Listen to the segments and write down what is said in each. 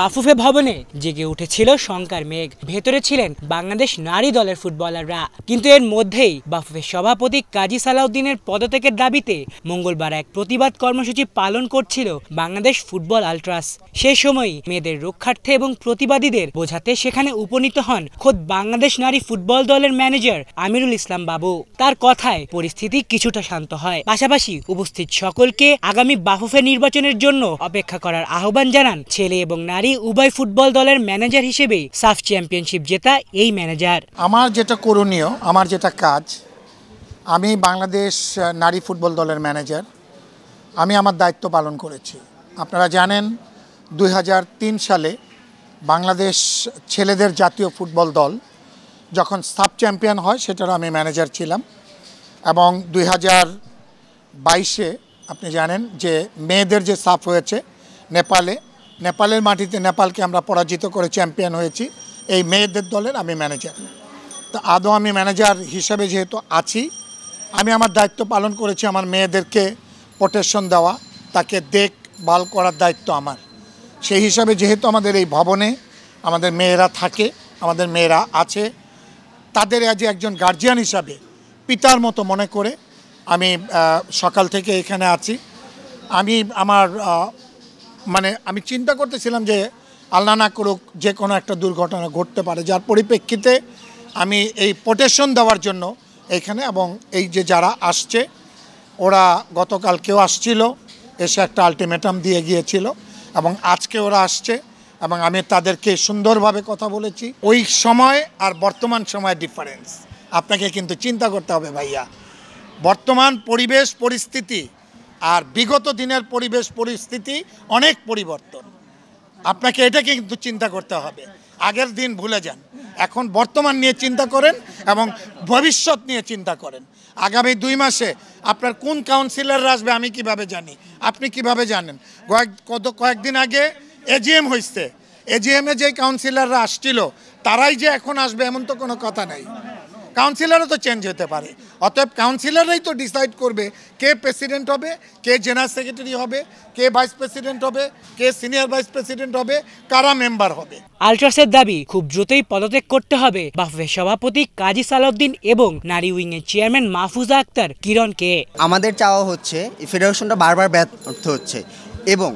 বাফুফে ভবনে জেগে উঠেছিল শঙ্কার মেঘ ভেতরে ছিলেন বাংলাদেশ নারী দলের ফুটবলাররা কিন্তু এর মধ্যেই বাফুফের সভাপতি কাজী সালাউদ্দিনের পদত্যাগের দাবিতে মঙ্গলবার এক প্রতিবাদ কর্মসূচি পালন করছিল বাংলাদেশ ফুটবল আলট্রাস সে সময় মেয়েদের রক্ষার্থে এবং প্রতিবাদীদের বোঝাতে সেখানে উপনীত হন খোদ বাংলাদেশ নারী ফুটবল দলের ম্যানেজার আমিরুল ইসলাম বাবু তার কথায় পরিস্থিতি কিছুটা শান্ত হয় পাশাপাশি উপস্থিত সকলকে আগামী বাফুফে নির্বাচনের জন্য অপেক্ষা করার আহ্বান জানান ছেলে এবং নারী নারী উভয় ফুটবল দলের ম্যানেজার হিসেবে সাফ চ্যাম্পিয়নশিপ জেতা এই ম্যানেজার আমার যেটা করণীয় আমার যেটা কাজ আমি বাংলাদেশ নারী ফুটবল দলের ম্যানেজার আমি আমার দায়িত্ব পালন করেছি আপনারা জানেন দুই সালে বাংলাদেশ ছেলেদের জাতীয় ফুটবল দল যখন সাব চ্যাম্পিয়ন হয় সেটারও আমি ম্যানেজার ছিলাম এবং দুই হাজার বাইশে আপনি জানেন যে মেয়েদের যে সাফ হয়েছে নেপালে নেপালের মাটিতে নেপালকে আমরা পরাজিত করে চ্যাম্পিয়ন হয়েছি এই মেয়েদের দলের আমি ম্যানেজার তো আদৌ আমি ম্যানেজার হিসেবে যেহেতু আছি আমি আমার দায়িত্ব পালন করেছি আমার মেয়েদেরকে প্রোটেকশন দেওয়া তাকে দেখ বাল করার দায়িত্ব আমার সেই হিসাবে যেহেতু আমাদের এই ভবনে আমাদের মেয়েরা থাকে আমাদের মেয়েরা আছে তাদের আজ একজন গার্জিয়ান হিসাবে পিতার মতো মনে করে আমি সকাল থেকে এখানে আছি আমি আমার মানে আমি চিন্তা করতেছিলাম যে আল্লাহ না করুক যে কোনো একটা দুর্ঘটনা ঘটতে পারে যার পরিপ্রেক্ষিতে আমি এই প্রোটেকশন দেওয়ার জন্য এখানে এবং এই যে যারা আসছে ওরা গতকাল কেউ আসছিল এসে একটা আলটিমেটাম দিয়ে গিয়েছিল এবং আজকে ওরা আসছে এবং আমি তাদেরকে সুন্দরভাবে কথা বলেছি ওই সময় আর বর্তমান সময় ডিফারেন্স আপনাকে কিন্তু চিন্তা করতে হবে ভাইয়া বর্তমান পরিবেশ পরিস্থিতি আর বিগত দিনের পরিবেশ পরিস্থিতি অনেক পরিবর্তন আপনাকে এটা কিন্তু চিন্তা করতে হবে আগের দিন ভুলে যান এখন বর্তমান নিয়ে চিন্তা করেন এবং ভবিষ্যৎ নিয়ে চিন্তা করেন আগামী দুই মাসে আপনার কোন কাউন্সিলর আসবে আমি কিভাবে জানি আপনি কিভাবে জানেন কয়েক কত কয়েকদিন আগে এজিএম হয়েছে এজিএমে যে কাউন্সিলররা আসছিল তারাই যে এখন আসবে এমন তো কোনো কথা নাই কাউন্সিলারও তো চেঞ্জ হতে পারে অতএব কাউন্সিলাররাই তো ডিসাইড করবে কে প্রেসিডেন্ট হবে কে জেনারেল সেক্রেটারি হবে কে ভাইস প্রেসিডেন্ট হবে কে সিনিয়র ভাইস প্রেসিডেন্ট হবে কারা মেম্বার হবে আলট্রাসের দাবি খুব দ্রুতই পদত্যাগ করতে হবে বাফের সভাপতি কাজী সালাউদ্দিন এবং নারী উইংয়ের চেয়ারম্যান মাহফুজা আক্তার কিরণকে আমাদের চাওয়া হচ্ছে ফেডারেশনটা বারবার ব্যর্থ হচ্ছে এবং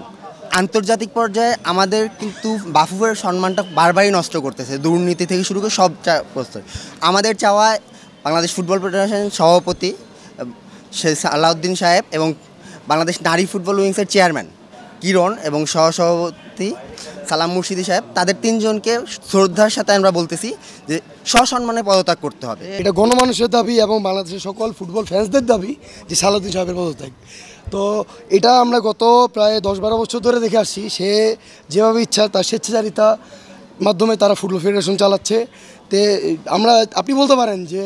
আন্তর্জাতিক পর্যায়ে আমাদের কিন্তু বাফুফের সম্মানটা বারবারই নষ্ট করতেছে দুর্নীতি থেকে শুরু করে সব প্রস্তুত আমাদের চাওয়া বাংলাদেশ ফুটবল ফেডারেশন সভাপতি আলাউদ্দিন সাহেব এবং বাংলাদেশ নারী ফুটবল উইংসের চেয়ারম্যান কিরণ এবং সহসভাপতি সালাম মুর্শিদি সাহেব তাদের তিনজনকে শ্রদ্ধার সাথে আমরা বলতেছি যে সসম্মানে পদত্যাগ করতে হবে এটা গণমানুষের দাবি এবং বাংলাদেশের সকল ফুটবল ফ্যান্সদের দাবি যে সালাউদ্দিন সাহেবের পদত্যাগ তো এটা আমরা গত প্রায় দশ বারো বছর ধরে দেখে আসছি সে যেভাবে ইচ্ছা তার স্বেচ্ছাচারিতা মাধ্যমে তারা ফুটবল ফেডারেশন চালাচ্ছে তে আমরা আপনি বলতে পারেন যে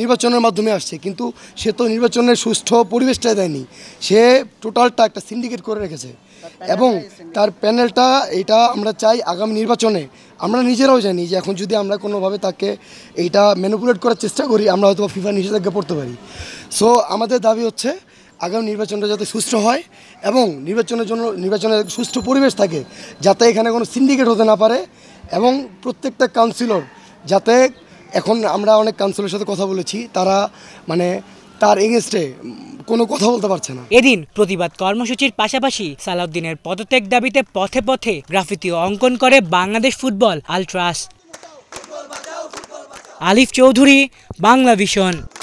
নির্বাচনের মাধ্যমে আসছে কিন্তু সে তো নির্বাচনের সুষ্ঠু পরিবেশটা দেয়নি সে টোটালটা একটা সিন্ডিকেট করে রেখেছে এবং তার প্যানেলটা এটা আমরা চাই আগামী নির্বাচনে আমরা নিজেরাও জানি যে এখন যদি আমরা কোনোভাবে তাকে এইটা ম্যানুপুলেট করার চেষ্টা করি আমরা হয়তো ফিফা নিষেধাজ্ঞা পড়তে পারি সো আমাদের দাবি হচ্ছে আগামী নির্বাচনটা যাতে সুষ্ঠু হয় এবং নির্বাচনের জন্য নির্বাচনের সুষ্ঠু পরিবেশ থাকে যাতে এখানে কোনো সিন্ডিকেট হতে না পারে এবং প্রত্যেকটা কাউন্সিলর যাতে এখন আমরা অনেক কাউন্সিলরের সাথে কথা বলেছি তারা মানে তার এগেস্টে কোনো কথা বলতে পারছে না এদিন প্রতিবাদ কর্মসূচির পাশাপাশি সালাউদ্দিনের পদত্যাগ দাবিতে পথে পথে গ্রাফিতি অঙ্কন করে বাংলাদেশ ফুটবল আলট্রাস আলিফ চৌধুরী বাংলা ভিশন